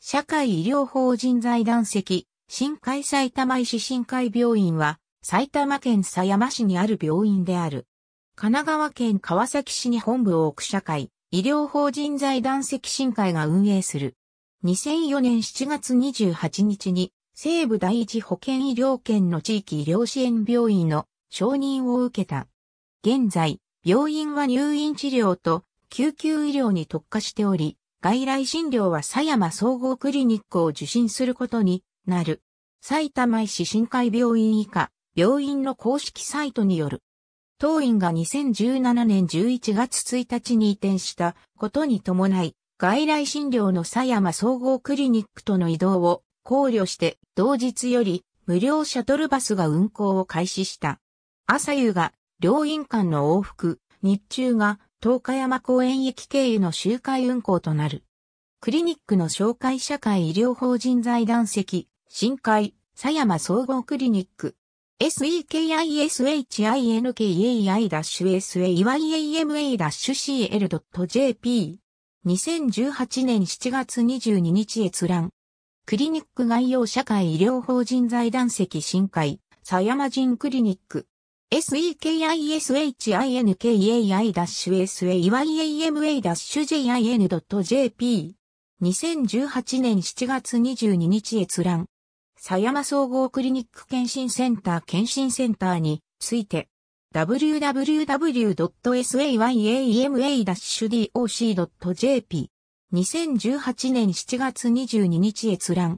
社会医療法人財団席、新海埼玉医師新海病院は、埼玉県狭山市にある病院である。神奈川県川崎市に本部を置く社会、医療法人財団席新海が運営する。2004年7月28日に、西部第一保健医療圏の地域医療支援病院の承認を受けた。現在、病院は入院治療と救急医療に特化しており、外来診療は狭山総合クリニックを受診することになる。埼玉医師深海病院以下、病院の公式サイトによる。当院が2017年11月1日に移転したことに伴い、外来診療の狭山総合クリニックとの移動を考慮して、同日より無料シャトルバスが運行を開始した。朝夕が両院間の往復、日中が東海山公園駅経由の周回運行となる。クリニックの紹介社会医療法人財団席、新海、佐山総合クリニック。s e k i s h i n k a i s a y a m a c l j p 2018年7月22日閲覧。クリニック概要社会医療法人財団席新海、佐山人クリニック。sekishinkai-sayama-jin.jp。2018年7月22日閲覧。狭山総合クリニック検診センター検診センターについて w w w s a y a m a d o c j p 2018年7月22日閲覧。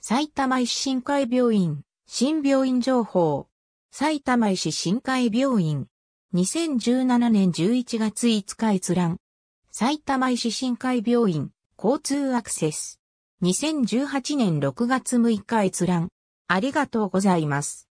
埼玉一新会病院、新病院情報。埼玉医師深海病院。2017年11月5日閲覧。埼玉医師深海病院、交通アクセス。2018年6月6日閲覧。ありがとうございます。